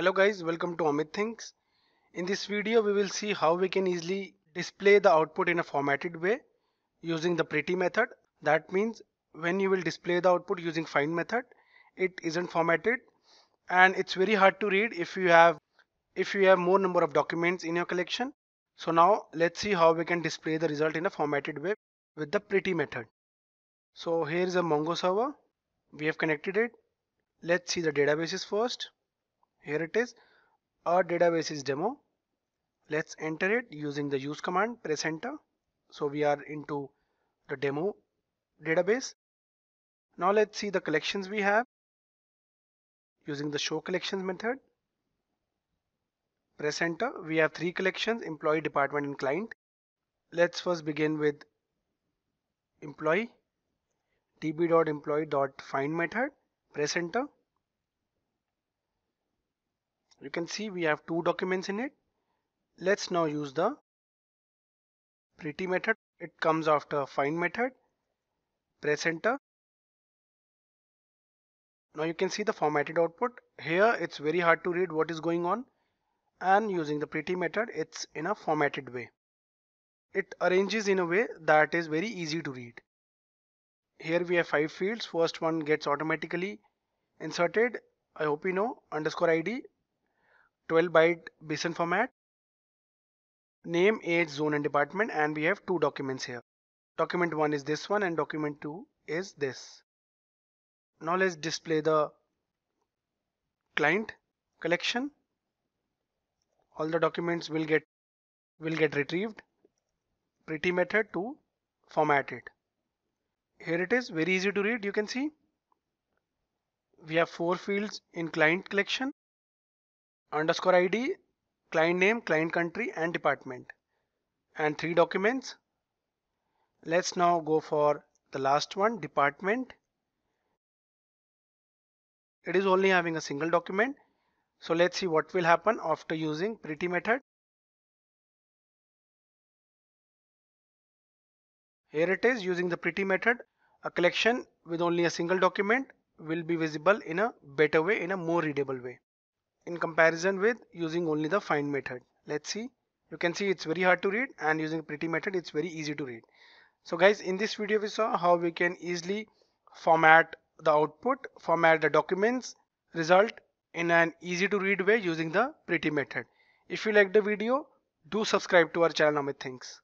Hello guys, welcome to Amit Things. In this video we will see how we can easily display the output in a formatted way using the pretty method. That means when you will display the output using find method, it isn't formatted and it's very hard to read if you have if you have more number of documents in your collection. So now let's see how we can display the result in a formatted way with the pretty method. So here is a Mongo server. We have connected it. Let's see the databases first. Here it is. Our database is demo. Let's enter it using the use command. Press enter. So we are into the demo database. Now let's see the collections we have using the show collections method. Press enter. We have three collections employee, department and client. Let's first begin with employee db.employee.find method. Press enter you can see we have two documents in it. Let's now use the pretty method. It comes after find method. Press enter. Now you can see the formatted output. Here it's very hard to read what is going on and using the pretty method it's in a formatted way. It arranges in a way that is very easy to read. Here we have five fields. First one gets automatically inserted. I hope you know underscore ID 12 byte BSON format name age zone and department and we have two documents here document 1 is this one and document 2 is this now let's display the client collection all the documents will get will get retrieved pretty method to format it here it is very easy to read you can see we have four fields in client collection underscore ID, client name, client country and department and three documents. Let's now go for the last one department. It is only having a single document. So let's see what will happen after using pretty method. Here it is using the pretty method. A collection with only a single document will be visible in a better way, in a more readable way in comparison with using only the find method let's see you can see it's very hard to read and using pretty method it's very easy to read so guys in this video we saw how we can easily format the output format the documents result in an easy to read way using the pretty method if you like the video do subscribe to our channel Amit Things